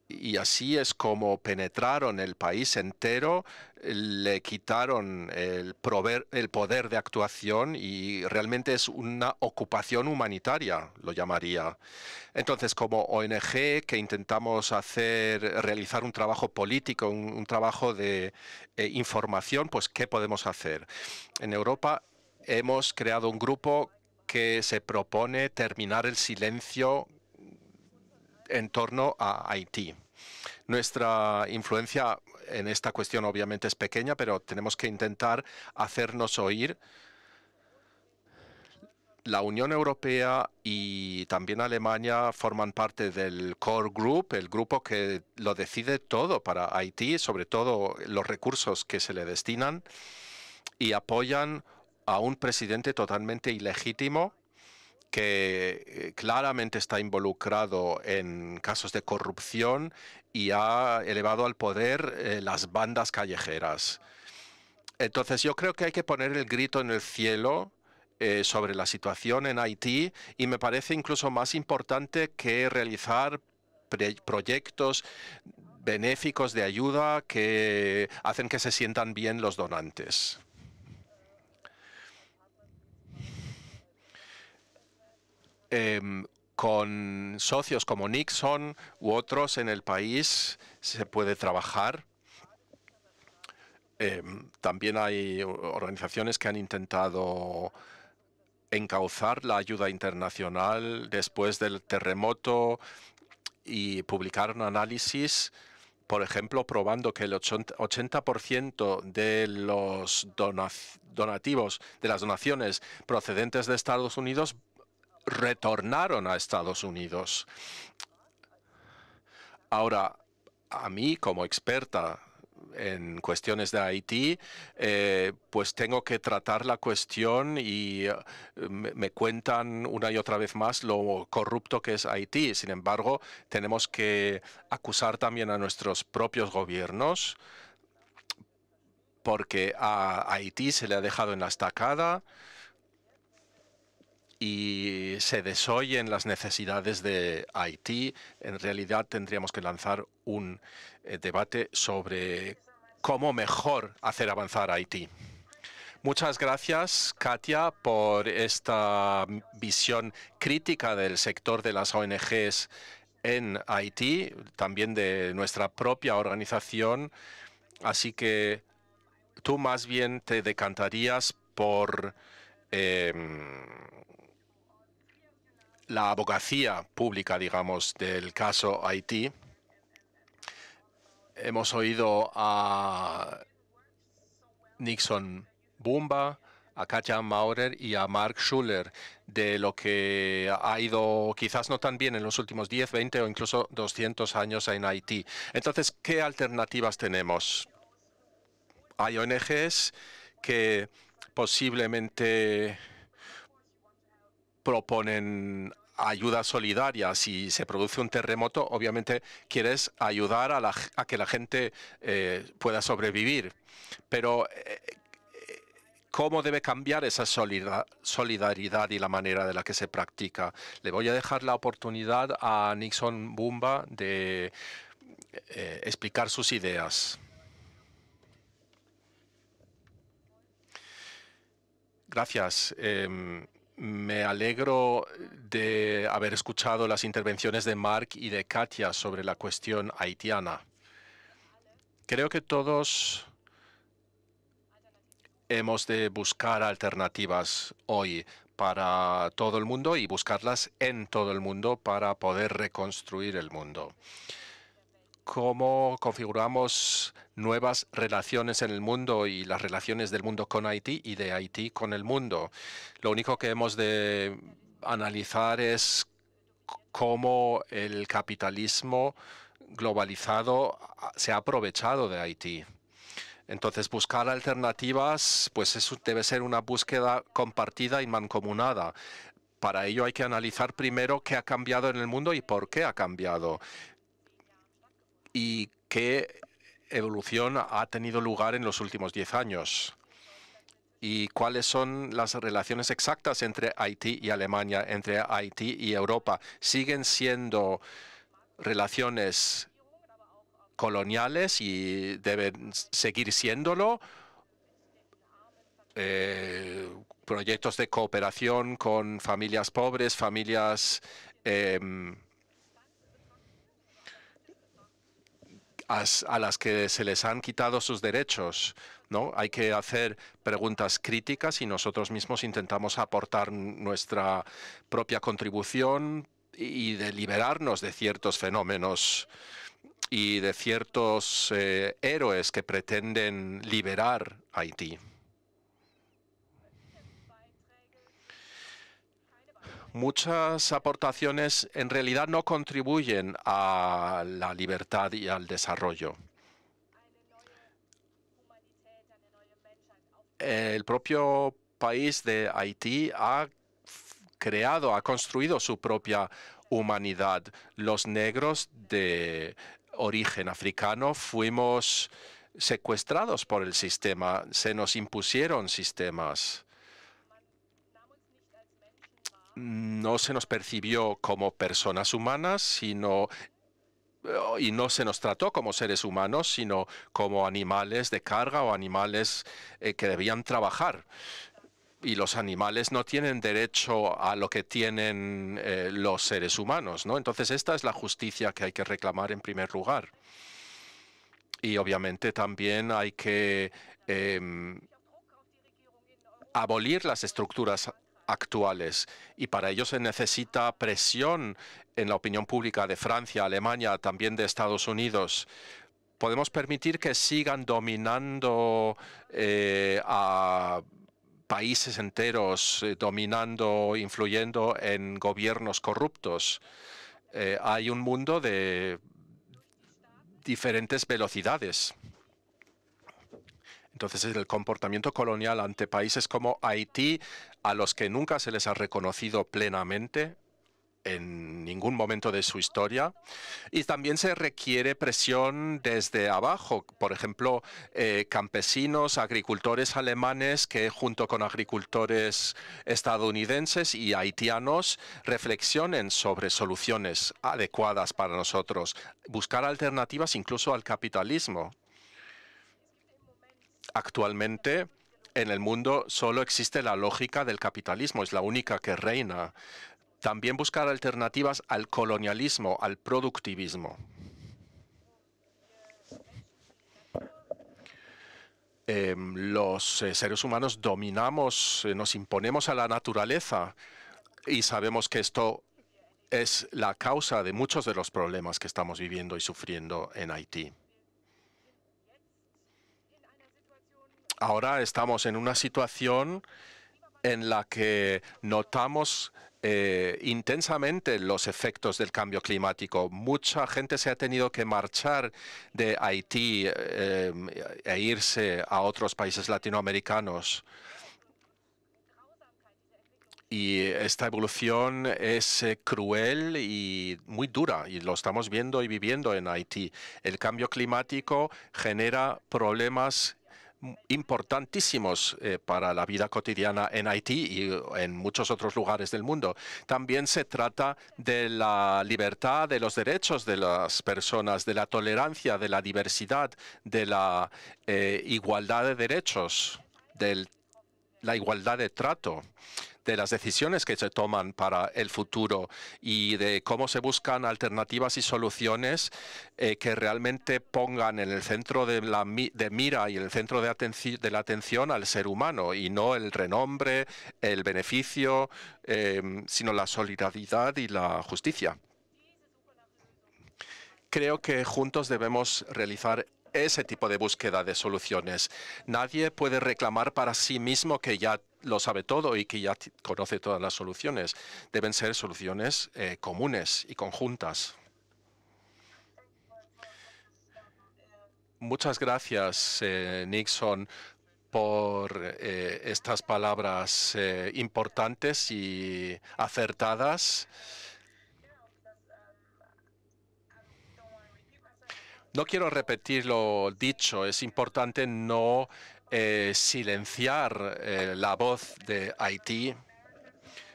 Y así es como penetraron el país entero, le quitaron el, poder de actuación y realmente es una ocupación humanitaria, lo llamaría. Entonces, como ONG que intentamos hacer, realizar un trabajo político, un, trabajo de eh, información, pues ¿qué podemos hacer? En Europa hemos creado un grupo que se propone terminar el silencio en torno a Haití. Nuestra influencia en esta cuestión obviamente es pequeña, pero tenemos que intentar hacernos oír. La Unión Europea y también Alemania forman parte del core group, el grupo que lo decide todo para Haití, sobre todo los recursos que se le destinan, y apoyan a un presidente totalmente ilegítimo que eh, claramente está involucrado en casos de corrupción y ha elevado al poder eh, las bandas callejeras. Entonces yo creo que hay que poner el grito en el cielo eh, sobre la situación en Haití y me parece incluso más importante que realizar proyectos benéficos de ayuda que hacen que se sientan bien los donantes. Em, con socios como Nixon u otros en el país se puede trabajar. Em, también hay organizaciones que han intentado encauzar la ayuda internacional después del terremoto y publicar un análisis, por ejemplo, probando que el 80% de los donativos, de las donaciones procedentes de Estados Unidos retornaron a Estados Unidos. Ahora, a mí como experta en cuestiones de Haití, eh, pues tengo que tratar la cuestión y eh, me, cuentan una y otra vez más lo corrupto que es Haití. Sin embargo, tenemos que acusar también a nuestros propios gobiernos porque a Haití se le ha dejado en la estacada y se desoyen las necesidades de Haití, en realidad tendríamos que lanzar un eh, debate sobre cómo mejor hacer avanzar Haití. Muchas gracias, Katia, por esta visión crítica del sector de las ONGs en Haití, también de nuestra propia organización. Así que tú más bien te decantarías por em, la abogacía pública, digamos, del caso Haití, hemos oído a Nixon Bumba, a Katja Maurer y a Mark Schuller de lo que ha ido quizás no tan bien en los últimos 10, 20 o incluso 200 años en Haití. Entonces, ¿qué alternativas tenemos? Hay ONGs que posiblemente proponen ayuda solidaria. Si se produce un terremoto, obviamente quieres ayudar a, que la gente eh, pueda sobrevivir. Pero eh, eh, ¿cómo debe cambiar esa solidaridad y la manera de la que se practica? Le voy a dejar la oportunidad a Nixon Bumba de explicar sus ideas. Gracias. Em, me alegro de haber escuchado las intervenciones de Mark y de Katia sobre la cuestión haitiana. Creo que todos hemos de buscar alternativas hoy para todo el mundo y buscarlas en todo el mundo para poder reconstruir el mundo cómo configuramos nuevas relaciones en el mundo y las relaciones del mundo con Haití y de Haití con el mundo. Lo único que hemos de analizar es cómo el capitalismo globalizado se ha aprovechado de Haití. Entonces, buscar alternativas, pues eso debe ser una búsqueda compartida y mancomunada. Para ello hay que analizar primero qué ha cambiado en el mundo y por qué ha cambiado y qué evolución ha tenido lugar en los últimos 10 años y cuáles son las relaciones exactas entre Haití y Alemania, entre Haití y Europa. ¿Siguen siendo relaciones coloniales y deben seguir siéndolo? Eh, proyectos de cooperación con familias pobres, familias em, a, las que se les han quitado sus derechos. ¿no? Hay que hacer preguntas críticas y nosotros mismos intentamos aportar nuestra propia contribución y de liberarnos de ciertos fenómenos y de ciertos eh, héroes que pretenden liberar Haití. muchas aportaciones en realidad no contribuyen a la libertad y al desarrollo. El propio país de Haití ha creado, ha construido su propia humanidad. Los negros de origen africano fuimos secuestrados por el sistema, se nos impusieron sistemas no se nos percibió como personas humanas, sino eh, y no se nos trató como seres humanos, sino como animales de carga o animales eh, que debían trabajar. Y los animales no tienen derecho a lo que tienen eh, los seres humanos, ¿no? Entonces esta es la justicia que hay que reclamar en primer lugar. Y obviamente también hay que em, abolir las estructuras actuales. Y para ello se necesita presión en la opinión pública de Francia, Alemania, también de Estados Unidos. ¿Podemos permitir que sigan dominando eh, a países enteros, eh, dominando, influyendo en gobiernos corruptos? Eh, hay un mundo de diferentes velocidades. Entonces es el comportamiento colonial ante países como Haití, a los que nunca se les ha reconocido plenamente en ningún momento de su historia. Y también se requiere presión desde abajo, por ejemplo, eh, campesinos, agricultores alemanes que junto con agricultores estadounidenses y haitianos reflexionen sobre soluciones adecuadas para nosotros, buscar alternativas incluso al capitalismo. Actualmente en el mundo solo existe la lógica del capitalismo, es la única que reina. También buscar alternativas al colonialismo, al productivismo. Em, los eh, seres humanos dominamos, eh, nos imponemos a la naturaleza y sabemos que esto es la causa de muchos de los problemas que estamos viviendo y sufriendo en Haití. ahora estamos en una situación en la que notamos eh, intensamente los efectos del cambio climático. Mucha gente se ha tenido que marchar de Haití eh, e irse a otros países latinoamericanos. Y esta evolución es eh, cruel y muy dura, y lo estamos viendo y viviendo en Haití. El cambio climático genera problemas importantísimos eh, para la vida cotidiana en Haití y eh, en muchos otros lugares del mundo. También se trata de la libertad, de los derechos de las personas, de la tolerancia, de la diversidad, de la eh, igualdad de derechos, de la igualdad de trato, de las decisiones que se toman para el futuro y de cómo se buscan alternativas y soluciones eh, que realmente pongan en el centro de mira y en el centro de, de la atención al ser humano y no el renombre, el beneficio, em, sino la solidaridad y la justicia. Creo que juntos debemos realizar ese tipo de búsqueda de soluciones. Nadie puede reclamar para sí mismo que ya lo sabe todo y que ya conoce todas las soluciones. Deben ser soluciones eh, comunes y conjuntas. Muchas gracias, eh, Nixon, por eh, estas palabras importantes y acertadas. No quiero repetir lo dicho, es importante no eh, silenciar eh, la voz de Haití.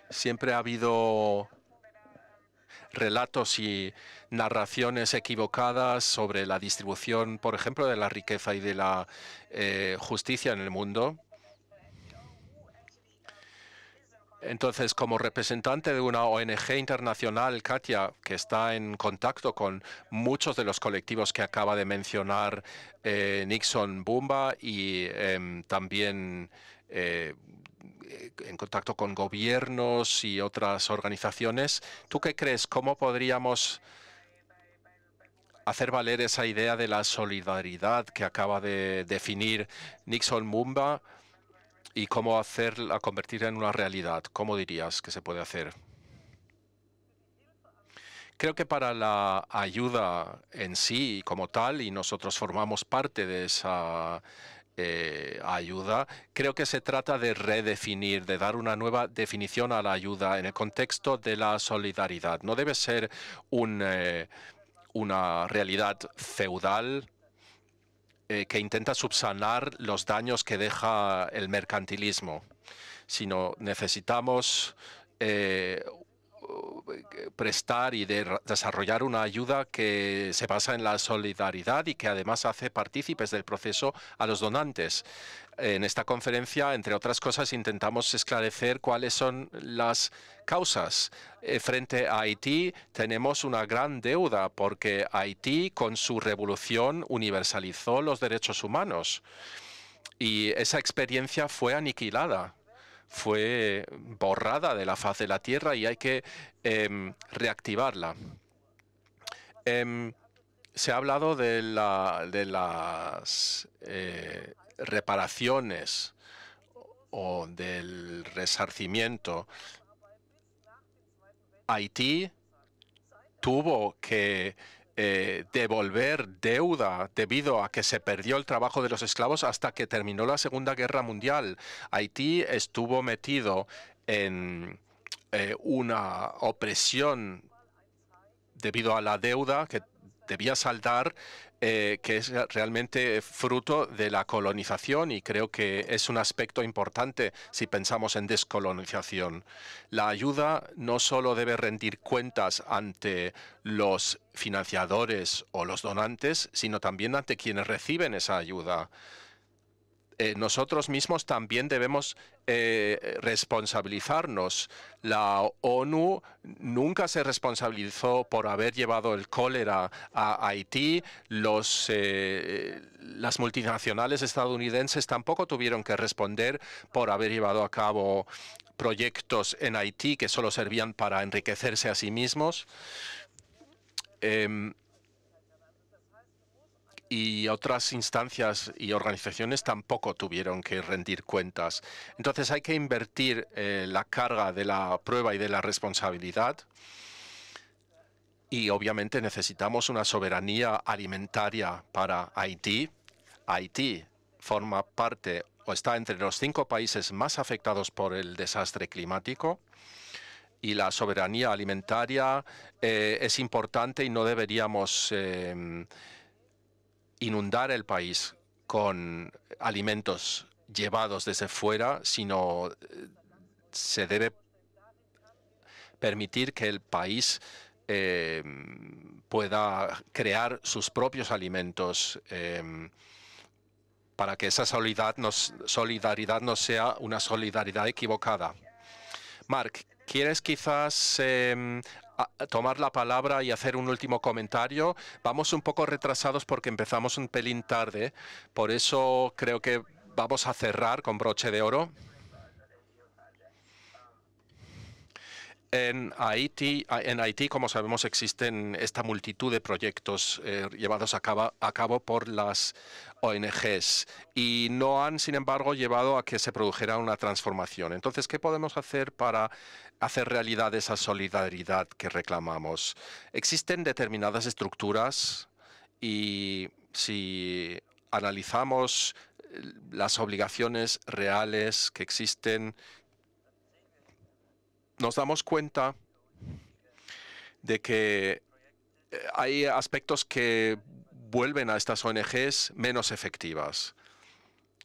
Siempre ha habido relatos y narraciones equivocadas sobre la distribución, por ejemplo, de la riqueza y de la eh, justicia en el mundo. Entonces, como representante de una ONG internacional, Katia, que está en contacto con muchos de los colectivos que acaba de mencionar eh, Nixon Bumba y em, también eh, en contacto con gobiernos y otras organizaciones, ¿tú qué crees? ¿Cómo podríamos hacer valer esa idea de la solidaridad que acaba de definir Nixon Bumba? y cómo hacerla convertirla en una realidad. ¿Cómo dirías que se puede hacer? Creo que para la ayuda en sí como tal, y nosotros formamos parte de esa eh, ayuda, creo que se trata de redefinir, de dar una nueva definición a la ayuda en el contexto de la solidaridad. No debe ser eh, una realidad feudal eh, que intenta subsanar los daños que deja el mercantilismo, sino necesitamos eh, prestar y desarrollar una ayuda que se basa en la solidaridad y que además hace partícipes del proceso a los donantes. En esta conferencia, entre otras cosas, intentamos esclarecer cuáles son las causas. Eh, frente a Haití tenemos una gran deuda porque Haití con su revolución universalizó los derechos humanos y esa experiencia fue aniquilada fue borrada de la faz de la Tierra y hay que em, reactivarla. Em, se ha hablado de, las eh, reparaciones o del resarcimiento. Haití tuvo que eh, devolver deuda debido a que se perdió el trabajo de los esclavos hasta que terminó la Segunda Guerra Mundial. Haití estuvo metido en eh, una opresión debido a la deuda que debía saldar, eh, que es realmente fruto de la colonización y creo que es un aspecto importante si pensamos en descolonización. La ayuda no solo debe rendir cuentas ante los financiadores o los donantes, sino también ante quienes reciben esa ayuda. Eh, nosotros mismos también debemos eh, responsabilizarnos. La ONU nunca se responsabilizó por haber llevado el cólera a Haití. Los, eh, las multinacionales estadounidenses tampoco tuvieron que responder por haber llevado a cabo proyectos en Haití que solo servían para enriquecerse a sí mismos. Em, y otras instancias y organizaciones tampoco tuvieron que rendir cuentas. Entonces hay que invertir eh, la carga de la prueba y de la responsabilidad y obviamente necesitamos una soberanía alimentaria para Haití. Haití forma parte o está entre los cinco países más afectados por el desastre climático y la soberanía alimentaria eh, es importante y no deberíamos... Em, inundar el país con alimentos llevados desde fuera, sino eh, se debe permitir que el país eh, pueda crear sus propios alimentos eh, para que esa solidaridad no, sea una solidaridad equivocada. Mark, ¿quieres quizás em, tomar la palabra y hacer un último comentario. Vamos un poco retrasados porque empezamos un pelín tarde, por eso creo que vamos a cerrar con broche de oro. En Haití, como sabemos, existen esta multitud de proyectos eh, llevados a cabo, por las ONGs y no han, sin embargo, llevado a que se produjera una transformación. Entonces, ¿qué podemos hacer para hacer realidad esa solidaridad que reclamamos? Existen determinadas estructuras y si analizamos eh, las obligaciones reales que existen nos damos cuenta de que eh, hay aspectos que vuelven a estas ONGs menos efectivas.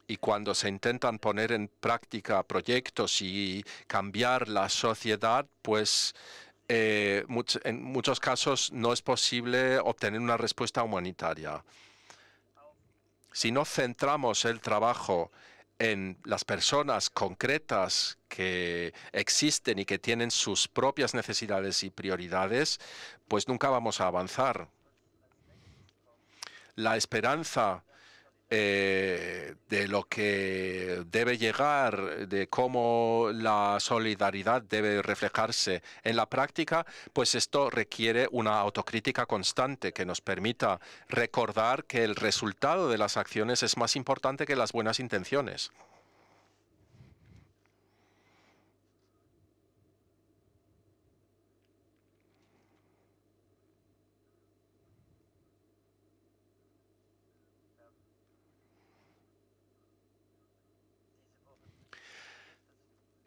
Y cuando se intentan poner en práctica proyectos y cambiar la sociedad, pues eh, en muchos casos no es posible obtener una respuesta humanitaria. Si no centramos el trabajo en las personas concretas que existen y que tienen sus propias necesidades y prioridades, pues nunca vamos a avanzar. La esperanza eh, de lo que debe llegar, de cómo la solidaridad debe reflejarse en la práctica, pues esto requiere una autocrítica constante que nos permita recordar que el resultado de las acciones es más importante que las buenas intenciones.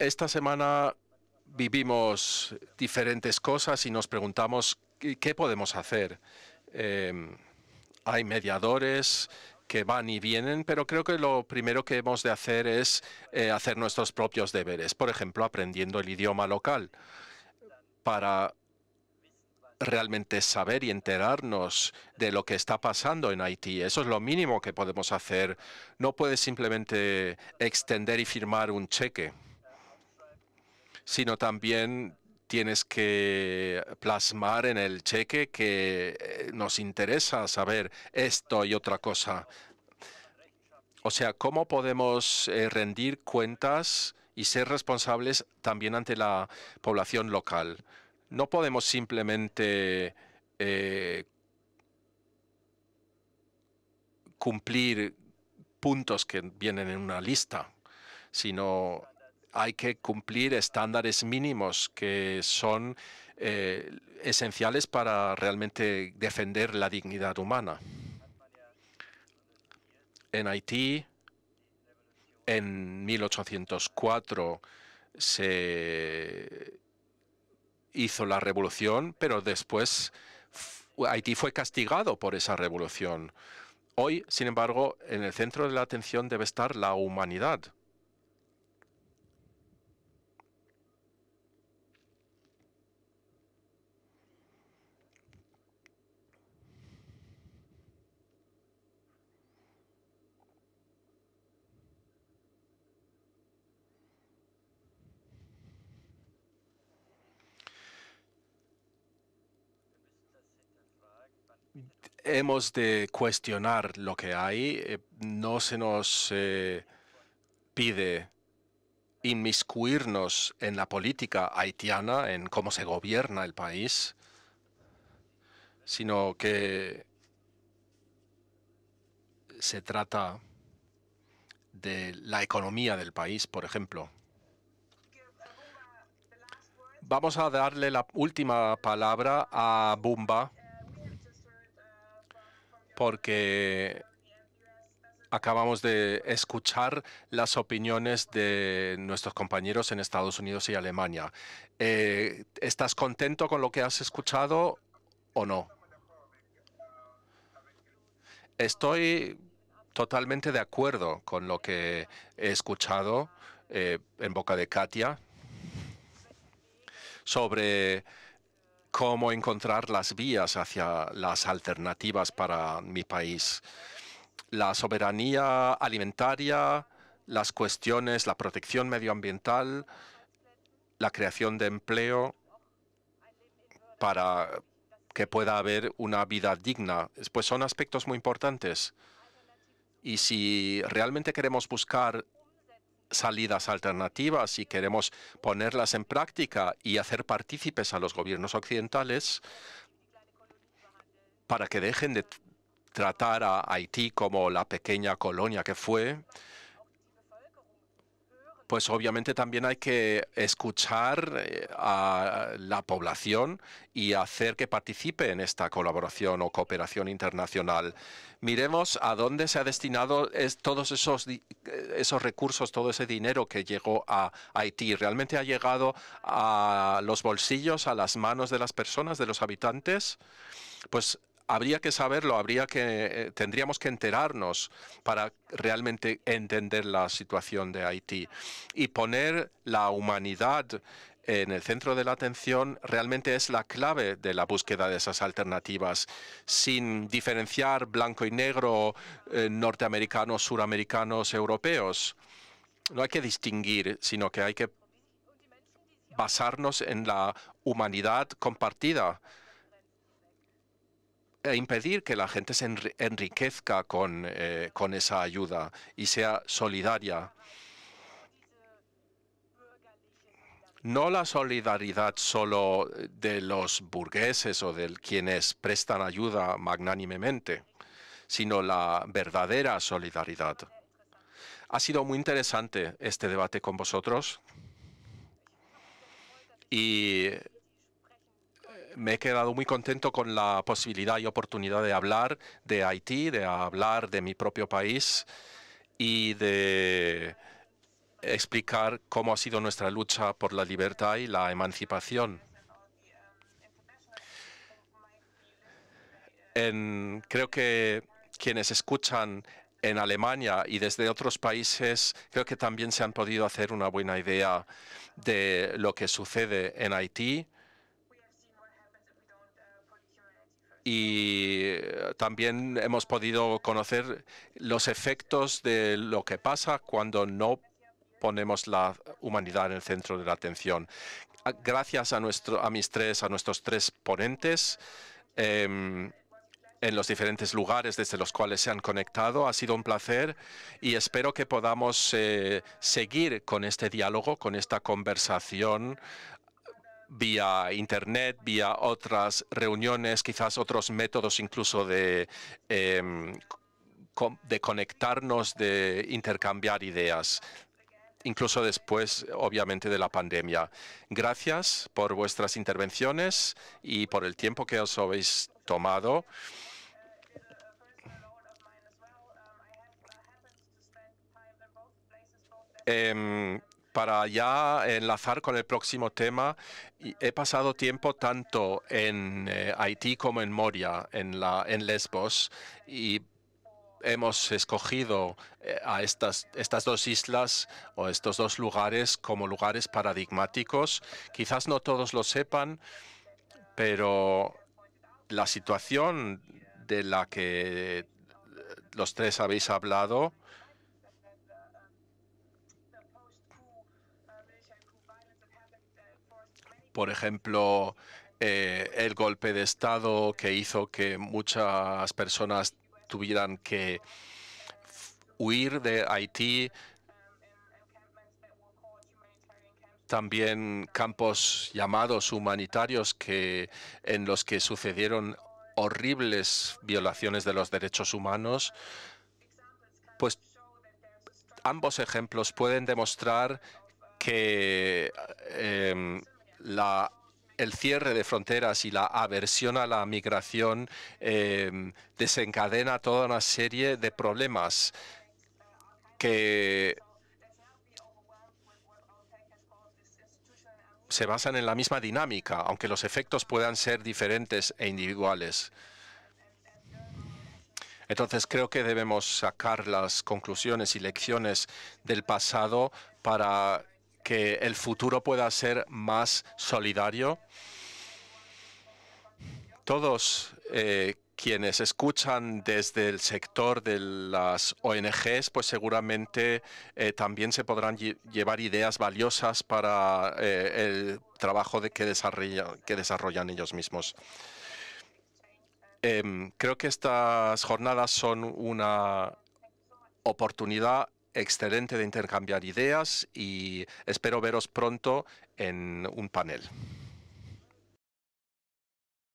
Esta semana vivimos diferentes cosas y nos preguntamos qué podemos hacer. Em, hay mediadores que van y vienen, pero creo que lo primero que hemos de hacer es eh, hacer nuestros propios deberes, por ejemplo, aprendiendo el idioma local para realmente saber y enterarnos de lo que está pasando en Haití. Eso es lo mínimo que podemos hacer. No puedes simplemente extender y firmar un cheque sino también tienes que plasmar en el cheque que eh, nos interesa saber esto y otra cosa. O sea, ¿cómo podemos eh, rendir cuentas y ser responsables también ante la población local? No podemos simplemente eh, cumplir puntos que vienen en una lista, sino hay que cumplir estándares mínimos que son eh, esenciales para realmente defender la dignidad humana. En Haití, en 1804, se hizo la revolución, pero después Haití fue castigado por esa revolución. Hoy, sin embargo, en el centro de la atención debe estar la humanidad. hemos de cuestionar lo que hay. Eh, no se nos eh, pide inmiscuirnos en la política haitiana, en cómo se gobierna el país, sino que se trata de la economía del país, por ejemplo. Vamos a darle la última palabra a Bumba porque acabamos de escuchar las opiniones de nuestros compañeros en Estados Unidos y Alemania. Eh, ¿Estás contento con lo que has escuchado o no? Estoy totalmente de acuerdo con lo que he escuchado eh, en boca de Katia sobre cómo encontrar las vías hacia las alternativas para mi país. La soberanía alimentaria, las cuestiones, la protección medioambiental, la creación de empleo para que pueda haber una vida digna, pues son aspectos muy importantes. Y si realmente queremos buscar salidas alternativas y queremos ponerlas en práctica y hacer partícipes a los gobiernos occidentales para que dejen de tratar a Haití como la pequeña colonia que fue pues obviamente también hay que escuchar eh, a la población y hacer que participe en esta colaboración o cooperación internacional. Miremos a dónde se ha destinado todos esos, eh, esos recursos, todo ese dinero que llegó a Haití. ¿Realmente ha llegado a los bolsillos, a las manos de las personas, de los habitantes? Pues habría que saberlo, habría que, eh, tendríamos que enterarnos para realmente entender la situación de Haití y poner la humanidad en el centro de la atención realmente es la clave de la búsqueda de esas alternativas, sin diferenciar blanco y negro, eh, norteamericanos, suramericanos, europeos. No hay que distinguir, sino que hay que basarnos en la humanidad compartida e impedir que la gente se enriquezca con, eh, con esa ayuda y sea solidaria. No la solidaridad solo de los burgueses o de quienes prestan ayuda magnánimemente, sino la verdadera solidaridad. Ha sido muy interesante este debate con vosotros y me he quedado muy contento con la posibilidad y oportunidad de hablar de Haití, de hablar de mi propio país y de explicar cómo ha sido nuestra lucha por la libertad y la emancipación. creo que quienes escuchan en Alemania y desde otros países, creo que también se han podido hacer una buena idea de lo que sucede en Haití y eh, también hemos podido conocer los efectos de lo que pasa cuando no ponemos la humanidad en el centro de la atención. Ah, gracias a, nuestro, a mis tres, a nuestros tres ponentes, em, en los diferentes lugares desde los cuales se han conectado. Ha sido un placer y espero que podamos eh, seguir con este diálogo, con esta conversación vía Internet, vía otras reuniones, quizás otros métodos incluso de, em, de conectarnos, de intercambiar ideas, incluso después, obviamente, de la pandemia. Gracias por vuestras intervenciones y por el tiempo que os habéis tomado. Em, para ya enlazar con el próximo tema, he pasado tiempo tanto en eh, Haití como en Moria, en, en Lesbos, y hemos escogido eh, a estas dos islas o estos dos lugares como lugares paradigmáticos. Quizás no todos lo sepan, pero la situación de la que los tres habéis hablado por ejemplo, eh, el golpe de Estado que hizo que muchas personas tuvieran que huir de Haití, también campos llamados humanitarios que en los que sucedieron horribles violaciones de los derechos humanos, pues ambos ejemplos pueden demostrar que eh, el cierre de fronteras y la aversión a la migración em, desencadena toda una serie de problemas que se basan en la misma dinámica, aunque los efectos puedan ser diferentes e individuales. Entonces creo que debemos sacar las conclusiones y lecciones del pasado para que el futuro pueda ser más solidario. Todos eh, quienes escuchan desde el sector de las ONGs, pues seguramente eh, también se podrán llevar ideas valiosas para eh, el trabajo que, que desarrollan ellos mismos. Em, creo que estas jornadas son una oportunidad excelente de intercambiar ideas y espero veros pronto en un panel.